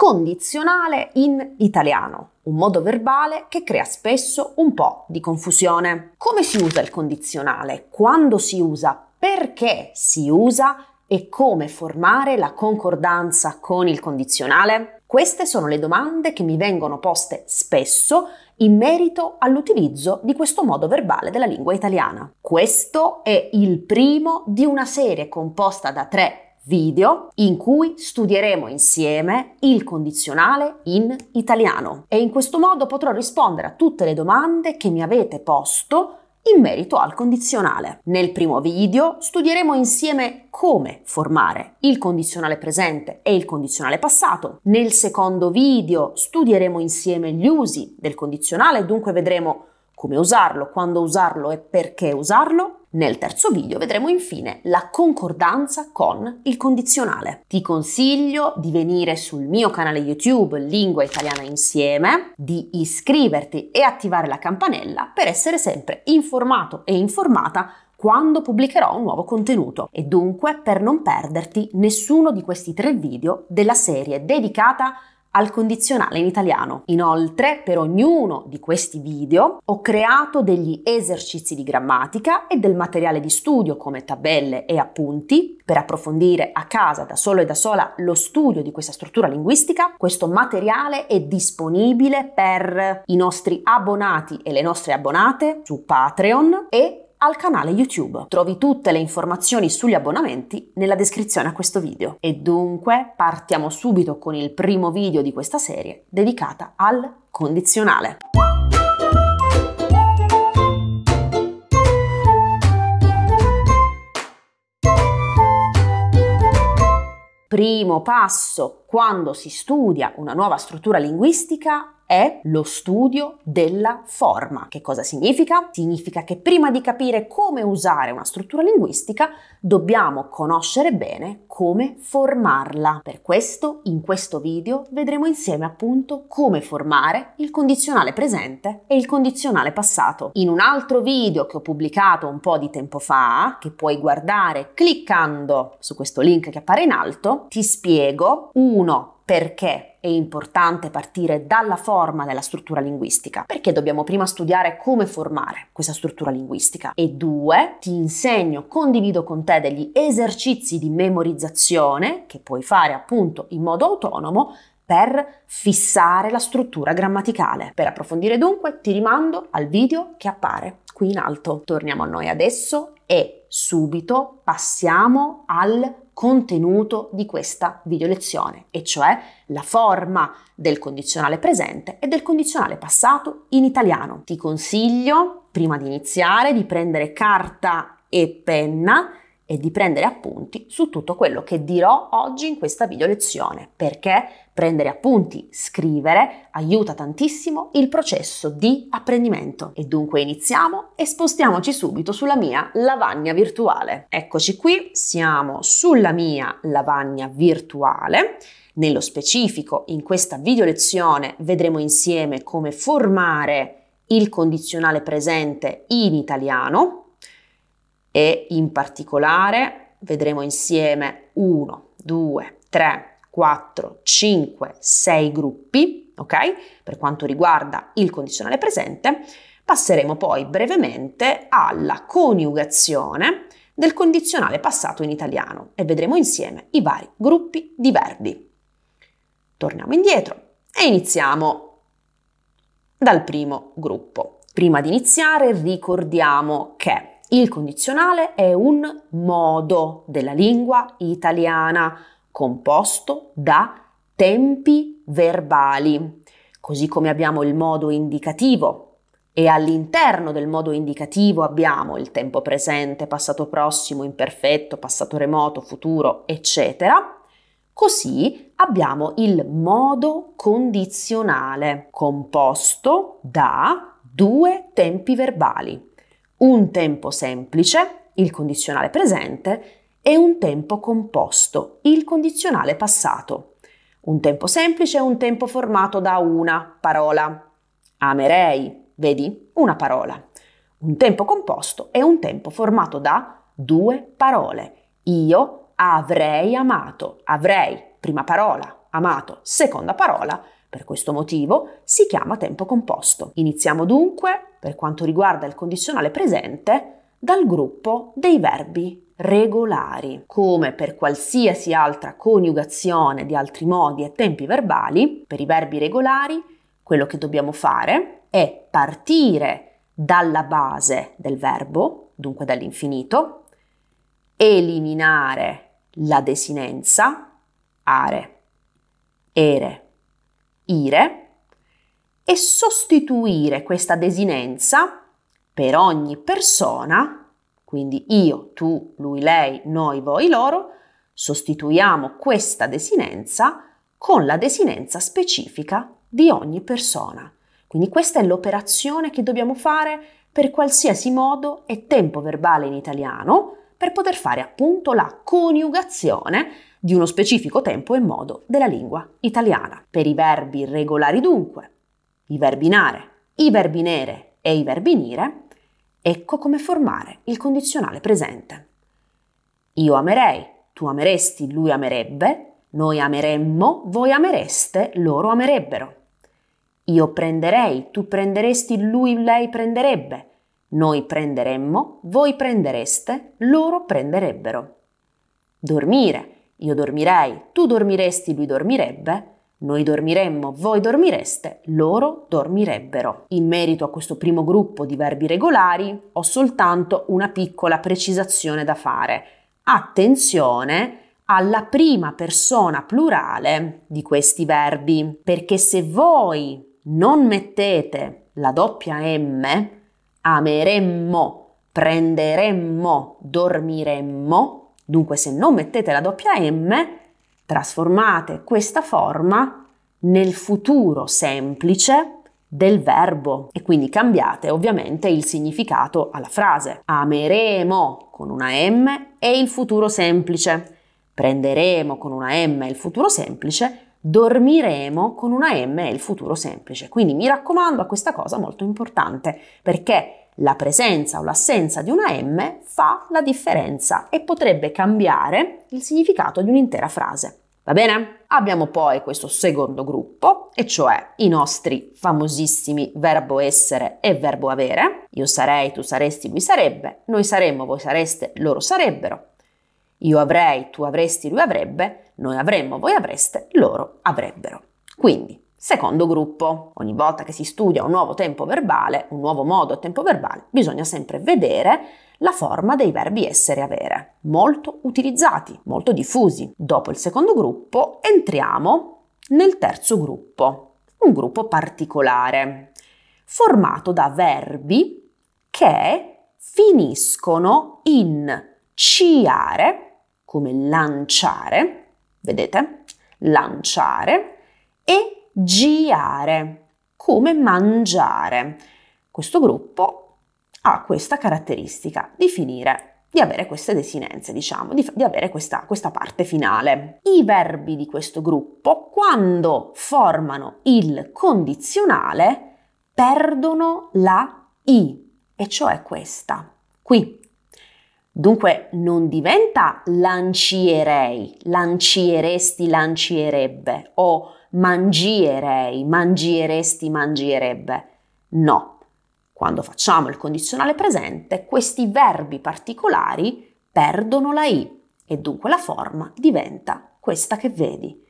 condizionale in italiano, un modo verbale che crea spesso un po' di confusione. Come si usa il condizionale? Quando si usa? Perché si usa? E come formare la concordanza con il condizionale? Queste sono le domande che mi vengono poste spesso in merito all'utilizzo di questo modo verbale della lingua italiana. Questo è il primo di una serie composta da tre video in cui studieremo insieme il condizionale in italiano e in questo modo potrò rispondere a tutte le domande che mi avete posto in merito al condizionale. Nel primo video studieremo insieme come formare il condizionale presente e il condizionale passato. Nel secondo video studieremo insieme gli usi del condizionale, dunque vedremo come usarlo, quando usarlo e perché usarlo. Nel terzo video vedremo infine la concordanza con il condizionale. Ti consiglio di venire sul mio canale YouTube Lingua Italiana Insieme, di iscriverti e attivare la campanella per essere sempre informato e informata quando pubblicherò un nuovo contenuto e dunque per non perderti nessuno di questi tre video della serie dedicata al condizionale in italiano. Inoltre, per ognuno di questi video ho creato degli esercizi di grammatica e del materiale di studio come tabelle e appunti per approfondire a casa da solo e da sola lo studio di questa struttura linguistica. Questo materiale è disponibile per i nostri abbonati e le nostre abbonate su Patreon e al canale YouTube. Trovi tutte le informazioni sugli abbonamenti nella descrizione a questo video. E dunque partiamo subito con il primo video di questa serie dedicata al condizionale. Primo passo quando si studia una nuova struttura linguistica è lo studio della forma. Che cosa significa? Significa che prima di capire come usare una struttura linguistica dobbiamo conoscere bene come formarla. Per questo in questo video vedremo insieme appunto come formare il condizionale presente e il condizionale passato. In un altro video che ho pubblicato un po' di tempo fa, che puoi guardare cliccando su questo link che appare in alto, ti spiego uno perché è importante partire dalla forma della struttura linguistica, perché dobbiamo prima studiare come formare questa struttura linguistica. E due, ti insegno, condivido con te degli esercizi di memorizzazione che puoi fare appunto in modo autonomo per fissare la struttura grammaticale. Per approfondire dunque ti rimando al video che appare qui in alto. Torniamo a noi adesso e subito passiamo al contenuto di questa video lezione, e cioè la forma del condizionale presente e del condizionale passato in italiano. Ti consiglio, prima di iniziare, di prendere carta e penna e di prendere appunti su tutto quello che dirò oggi in questa video lezione. Perché? prendere appunti, scrivere, aiuta tantissimo il processo di apprendimento. E dunque iniziamo e spostiamoci subito sulla mia lavagna virtuale. Eccoci qui, siamo sulla mia lavagna virtuale. Nello specifico, in questa video lezione vedremo insieme come formare il condizionale presente in italiano e in particolare vedremo insieme 1, 2, 3, 4, 5, 6 gruppi, ok? Per quanto riguarda il condizionale presente, passeremo poi brevemente alla coniugazione del condizionale passato in italiano e vedremo insieme i vari gruppi di verbi. Torniamo indietro e iniziamo dal primo gruppo. Prima di iniziare ricordiamo che il condizionale è un modo della lingua italiana, composto da tempi verbali, così come abbiamo il modo indicativo e all'interno del modo indicativo abbiamo il tempo presente, passato prossimo, imperfetto, passato remoto, futuro, eccetera. Così abbiamo il modo condizionale composto da due tempi verbali, un tempo semplice, il condizionale presente, è un tempo composto, il condizionale passato. Un tempo semplice è un tempo formato da una parola. Amerei, vedi? Una parola. Un tempo composto è un tempo formato da due parole. Io avrei amato. Avrei, prima parola, amato, seconda parola. Per questo motivo si chiama tempo composto. Iniziamo dunque, per quanto riguarda il condizionale presente, dal gruppo dei verbi regolari. Come per qualsiasi altra coniugazione di altri modi e tempi verbali, per i verbi regolari, quello che dobbiamo fare è partire dalla base del verbo, dunque dall'infinito, eliminare la desinenza, are, ere, ire, e sostituire questa desinenza per ogni persona quindi io, tu, lui, lei, noi, voi, loro, sostituiamo questa desinenza con la desinenza specifica di ogni persona. Quindi questa è l'operazione che dobbiamo fare per qualsiasi modo e tempo verbale in italiano per poter fare appunto la coniugazione di uno specifico tempo e modo della lingua italiana. Per i verbi regolari dunque, i verbi nare, i verbi nere e i verbi nire, Ecco come formare il condizionale presente. Io amerei, tu ameresti, lui amerebbe, noi ameremmo, voi amereste, loro amerebbero. Io prenderei, tu prenderesti, lui, lei prenderebbe, noi prenderemmo, voi prendereste, loro prenderebbero. Dormire, io dormirei, tu dormiresti, lui dormirebbe, noi dormiremmo, voi dormireste, loro dormirebbero. In merito a questo primo gruppo di verbi regolari ho soltanto una piccola precisazione da fare. Attenzione alla prima persona plurale di questi verbi, perché se voi non mettete la doppia M, ameremmo, prenderemmo, dormiremmo, dunque se non mettete la doppia M, Trasformate questa forma nel futuro semplice del verbo e quindi cambiate ovviamente il significato alla frase. Ameremo con una M e il futuro semplice. Prenderemo con una M il futuro semplice. Dormiremo con una M e il futuro semplice. Quindi mi raccomando a questa cosa molto importante perché la presenza o l'assenza di una M fa la differenza e potrebbe cambiare il significato di un'intera frase. Va bene? Abbiamo poi questo secondo gruppo, e cioè i nostri famosissimi verbo essere e verbo avere. Io sarei, tu saresti, lui sarebbe, noi saremmo, voi sareste, loro sarebbero. Io avrei, tu avresti, lui avrebbe, noi avremmo, voi avreste, loro avrebbero. Quindi, secondo gruppo. Ogni volta che si studia un nuovo tempo verbale, un nuovo modo a tempo verbale, bisogna sempre vedere la forma dei verbi essere e avere, molto utilizzati, molto diffusi. Dopo il secondo gruppo entriamo nel terzo gruppo, un gruppo particolare, formato da verbi che finiscono in ciare, come lanciare, vedete? Lanciare e giare, come mangiare. Questo gruppo ha questa caratteristica di finire di avere queste desinenze, diciamo, di, di avere questa, questa, parte finale. I verbi di questo gruppo, quando formano il condizionale, perdono la i, e cioè questa, qui. Dunque non diventa lancierei, lancieresti, lancierebbe, o mangierei, mangieresti, mangierebbe. No, quando facciamo il condizionale presente, questi verbi particolari perdono la i e dunque la forma diventa questa che vedi.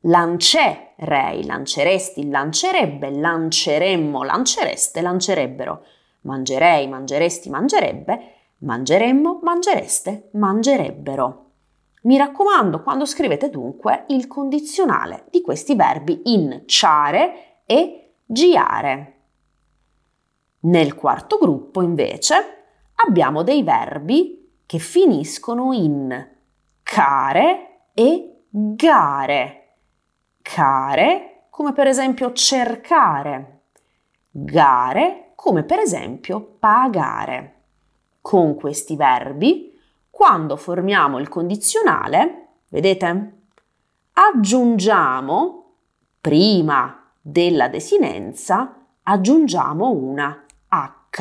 Lancerei, lanceresti, lancerebbe, lanceremmo, lancereste, lancerebbero. Mangerei, mangeresti, mangerebbe, mangeremmo, mangereste, mangerebbero. Mi raccomando, quando scrivete dunque il condizionale di questi verbi in ciare e giare. Nel quarto gruppo, invece, abbiamo dei verbi che finiscono in care e gare. Care, come per esempio cercare. Gare, come per esempio pagare. Con questi verbi, quando formiamo il condizionale, vedete? Aggiungiamo prima della desinenza aggiungiamo una H,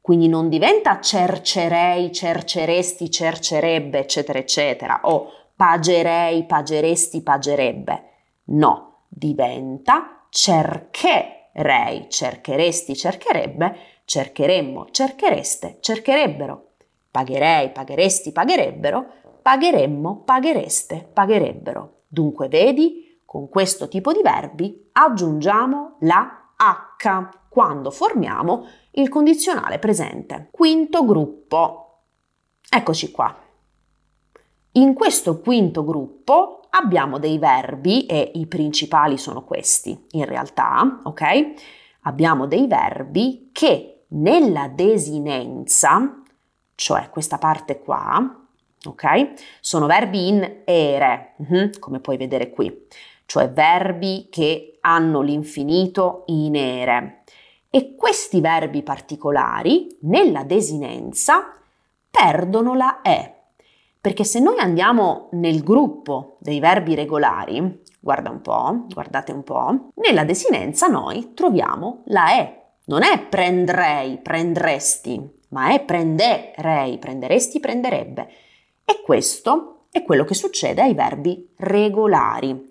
quindi non diventa cercerei, cerceresti, cercerebbe, eccetera, eccetera, o pagerei, pageresti, pagerebbe. No, diventa cercherei, cercheresti, cercherebbe, cercheremmo, cerchereste, cercherebbero. Pagherei, pagheresti, pagherebbero, pagheremmo, paghereste, pagherebbero. Dunque, vedi, con questo tipo di verbi aggiungiamo la H H quando formiamo il condizionale presente. Quinto gruppo. Eccoci qua. In questo quinto gruppo abbiamo dei verbi e i principali sono questi in realtà, ok? Abbiamo dei verbi che nella desinenza, cioè questa parte qua, ok? Sono verbi in ere, mhm, come puoi vedere qui, cioè verbi che hanno l'infinito in ere. E questi verbi particolari, nella desinenza, perdono la E. Perché se noi andiamo nel gruppo dei verbi regolari, guarda un po', guardate un po', nella desinenza noi troviamo la E. Non è prenderei, prenderesti, ma è prenderei, prenderesti, prenderebbe. E questo è quello che succede ai verbi regolari.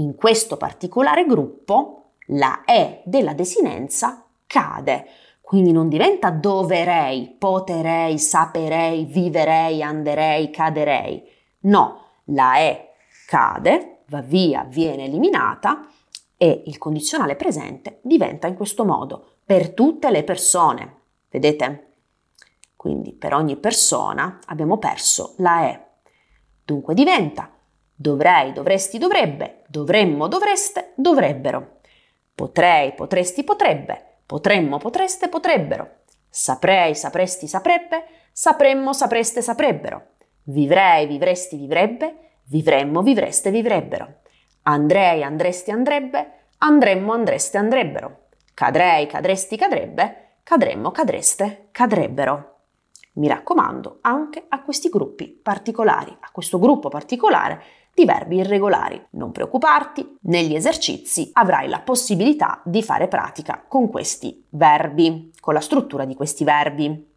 In questo particolare gruppo la E della desinenza cade, quindi non diventa doverei, poterei, saperei, viverei, anderei, caderei. No, la E cade, va via, viene eliminata e il condizionale presente diventa in questo modo per tutte le persone. Vedete? Quindi per ogni persona abbiamo perso la E. Dunque diventa dovrei, dovresti, dovrebbe, dovremmo, dovreste, dovrebbero. Potrei, potresti, potrebbe, potremmo, potreste, potrebbero. Saprei, sapresti, saprebbe, sapremmo, sapreste, saprebbero. Vivrei, vivresti, vivrebbe, vivremmo, vivreste, vivrebbero. Andrei, andresti, andrebbe, andremmo, andreste, andrebbero. Cadrei, cadresti, cadrebbe, cadremmo, cadreste, cadrebbero. Mi raccomando, anche a questi gruppi particolari, a questo gruppo particolare di verbi irregolari. Non preoccuparti, negli esercizi avrai la possibilità di fare pratica con questi verbi, con la struttura di questi verbi.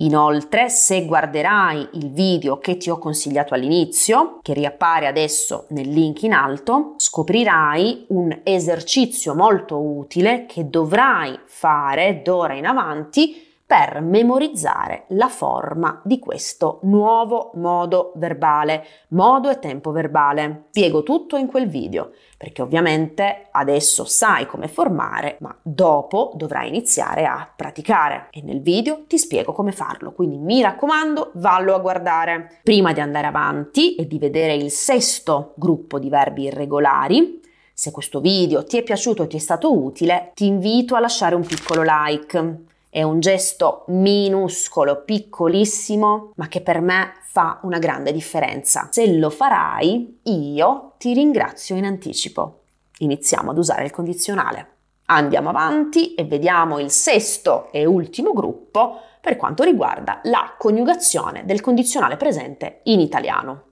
Inoltre, se guarderai il video che ti ho consigliato all'inizio, che riappare adesso nel link in alto, scoprirai un esercizio molto utile che dovrai fare d'ora in avanti per memorizzare la forma di questo nuovo modo verbale, modo e tempo verbale. Spiego tutto in quel video, perché ovviamente adesso sai come formare, ma dopo dovrai iniziare a praticare e nel video ti spiego come farlo, quindi mi raccomando, vallo a guardare. Prima di andare avanti e di vedere il sesto gruppo di verbi irregolari, se questo video ti è piaciuto e ti è stato utile, ti invito a lasciare un piccolo like è un gesto minuscolo, piccolissimo, ma che per me fa una grande differenza. Se lo farai, io ti ringrazio in anticipo. Iniziamo ad usare il condizionale. Andiamo avanti e vediamo il sesto e ultimo gruppo per quanto riguarda la coniugazione del condizionale presente in italiano.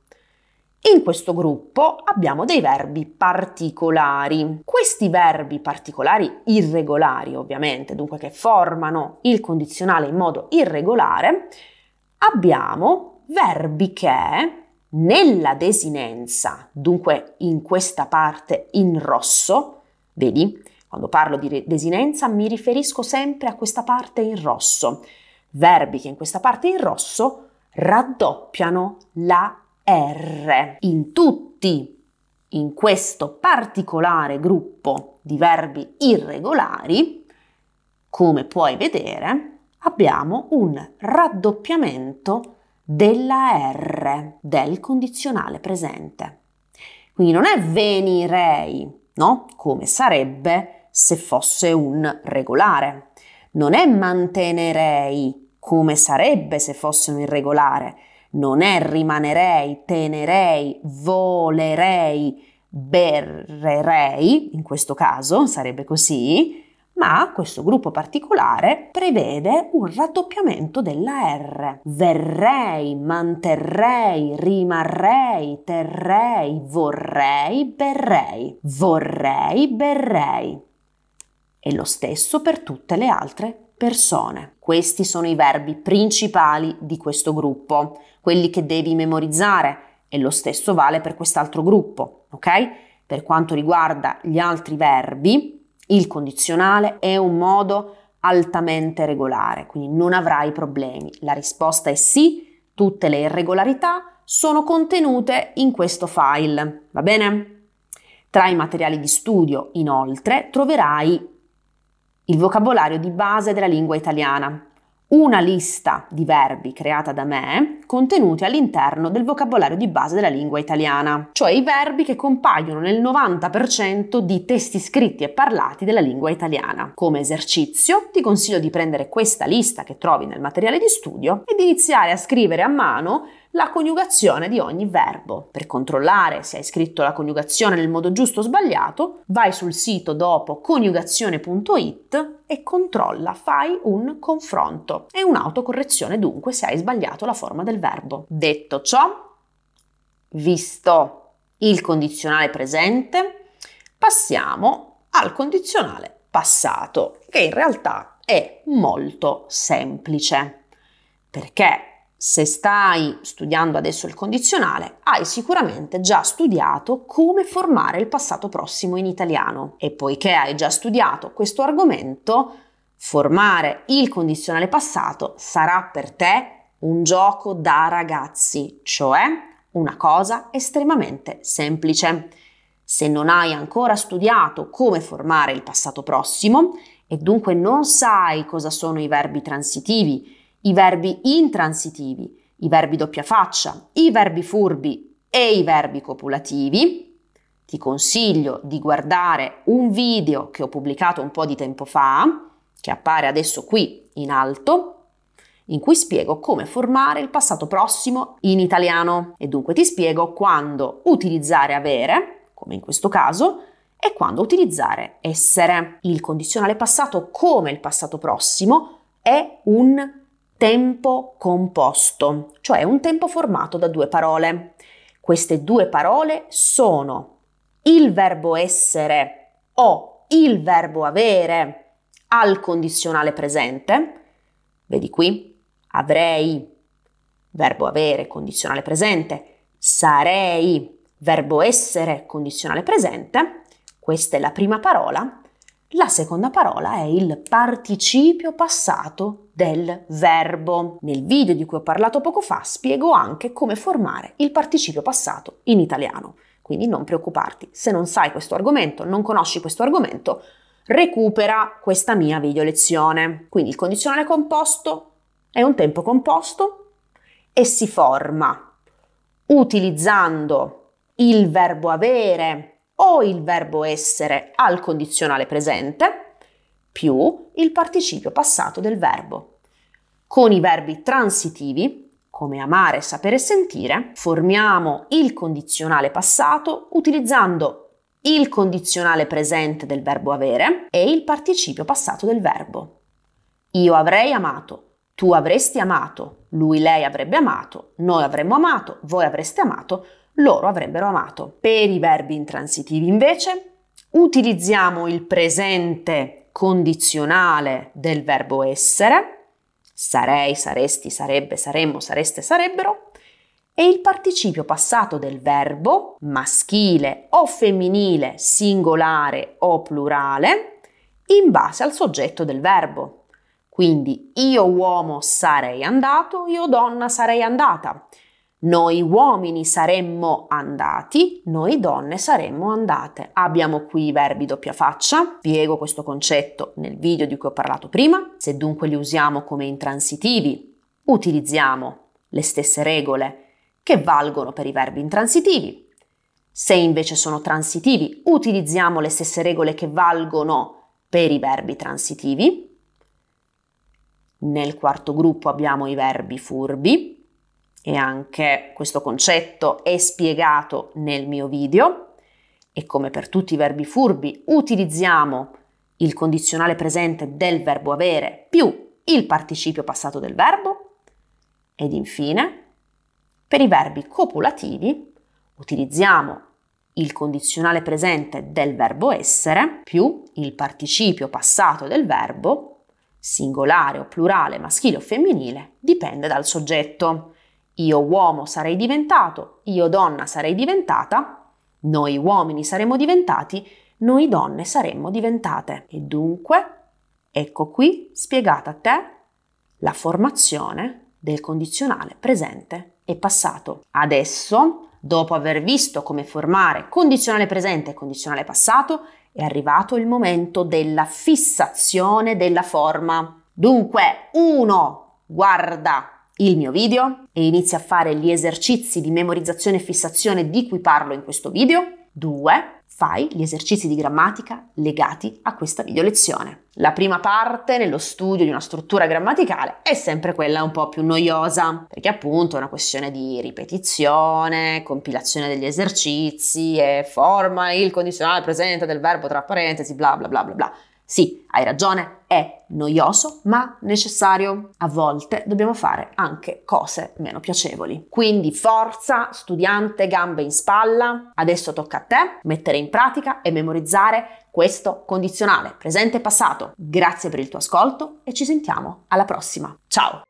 In questo gruppo abbiamo dei verbi particolari. Questi verbi particolari irregolari, ovviamente, dunque che formano il condizionale in modo irregolare, abbiamo verbi che nella desinenza, dunque in questa parte in rosso, vedi? Quando parlo di desinenza mi riferisco sempre a questa parte in rosso. Verbi che in questa parte in rosso raddoppiano la R. In tutti, in questo particolare gruppo di verbi irregolari, come puoi vedere, abbiamo un raddoppiamento della R del condizionale presente. Quindi non è venirei, no? Come sarebbe se fosse un regolare. Non è mantenerei, come sarebbe se fosse un irregolare, non è rimanerei, tenerei, volerei, berrerei, in questo caso sarebbe così, ma questo gruppo particolare prevede un raddoppiamento della R. Verrei, manterrei, rimarrei, terrei, vorrei, berrei, vorrei, berrei. E lo stesso per tutte le altre persone. Questi sono i verbi principali di questo gruppo, quelli che devi memorizzare e lo stesso vale per quest'altro gruppo, ok? Per quanto riguarda gli altri verbi, il condizionale è un modo altamente regolare, quindi non avrai problemi. La risposta è sì, tutte le irregolarità sono contenute in questo file, va bene? Tra i materiali di studio, inoltre, troverai il vocabolario di base della lingua italiana, una lista di verbi creata da me contenuti all'interno del vocabolario di base della lingua italiana, cioè i verbi che compaiono nel 90% di testi scritti e parlati della lingua italiana. Come esercizio ti consiglio di prendere questa lista che trovi nel materiale di studio e di iniziare a scrivere a mano la coniugazione di ogni verbo. Per controllare se hai scritto la coniugazione nel modo giusto o sbagliato, vai sul sito dopo coniugazione.it e controlla, fai un confronto e un'autocorrezione dunque se hai sbagliato la forma del verbo. Detto ciò, visto il condizionale presente, passiamo al condizionale passato, che in realtà è molto semplice, perché se stai studiando adesso il condizionale, hai sicuramente già studiato come formare il passato prossimo in italiano. E poiché hai già studiato questo argomento, formare il condizionale passato sarà per te un gioco da ragazzi, cioè una cosa estremamente semplice. Se non hai ancora studiato come formare il passato prossimo e dunque non sai cosa sono i verbi transitivi, i verbi intransitivi, i verbi doppia faccia, i verbi furbi e i verbi copulativi, ti consiglio di guardare un video che ho pubblicato un po' di tempo fa, che appare adesso qui in alto, in cui spiego come formare il passato prossimo in italiano e dunque ti spiego quando utilizzare avere, come in questo caso, e quando utilizzare essere. Il condizionale passato come il passato prossimo è un tempo composto, cioè un tempo formato da due parole. Queste due parole sono il verbo essere o il verbo avere al condizionale presente. Vedi qui, avrei, verbo avere, condizionale presente, sarei, verbo essere, condizionale presente. Questa è la prima parola la seconda parola è il participio passato del verbo. Nel video di cui ho parlato poco fa spiego anche come formare il participio passato in italiano. Quindi non preoccuparti, se non sai questo argomento, non conosci questo argomento, recupera questa mia video lezione. Quindi il condizionale composto è un tempo composto e si forma utilizzando il verbo avere o il verbo essere al condizionale presente più il participio passato del verbo. Con i verbi transitivi, come amare, sapere e sentire, formiamo il condizionale passato utilizzando il condizionale presente del verbo avere e il participio passato del verbo. Io avrei amato, tu avresti amato, lui lei avrebbe amato, noi avremmo amato, voi avreste amato, loro avrebbero amato. Per i verbi intransitivi invece utilizziamo il presente condizionale del verbo essere, sarei, saresti, sarebbe, saremmo, sareste, sarebbero, e il participio passato del verbo maschile o femminile, singolare o plurale, in base al soggetto del verbo. Quindi io uomo sarei andato, io donna sarei andata. Noi uomini saremmo andati, noi donne saremmo andate. Abbiamo qui i verbi doppia faccia, spiego questo concetto nel video di cui ho parlato prima. Se dunque li usiamo come intransitivi, utilizziamo le stesse regole che valgono per i verbi intransitivi. Se invece sono transitivi, utilizziamo le stesse regole che valgono per i verbi transitivi. Nel quarto gruppo abbiamo i verbi furbi, e anche questo concetto è spiegato nel mio video e come per tutti i verbi furbi utilizziamo il condizionale presente del verbo avere più il participio passato del verbo ed infine per i verbi copulativi utilizziamo il condizionale presente del verbo essere più il participio passato del verbo singolare o plurale, maschile o femminile, dipende dal soggetto io uomo sarei diventato, io donna sarei diventata, noi uomini saremmo diventati, noi donne saremmo diventate. E dunque, ecco qui spiegata a te la formazione del condizionale presente e passato. Adesso, dopo aver visto come formare condizionale presente e condizionale passato, è arrivato il momento della fissazione della forma. Dunque, uno, guarda il mio video e inizia a fare gli esercizi di memorizzazione e fissazione di cui parlo in questo video. 2. Fai gli esercizi di grammatica legati a questa video lezione. La prima parte nello studio di una struttura grammaticale è sempre quella un po' più noiosa, perché appunto è una questione di ripetizione, compilazione degli esercizi e forma il condizionale presente del verbo tra parentesi, bla bla bla bla bla. Sì, hai ragione, è noioso ma necessario. A volte dobbiamo fare anche cose meno piacevoli. Quindi forza, studiante, gambe in spalla. Adesso tocca a te mettere in pratica e memorizzare questo condizionale, presente e passato. Grazie per il tuo ascolto e ci sentiamo alla prossima. Ciao!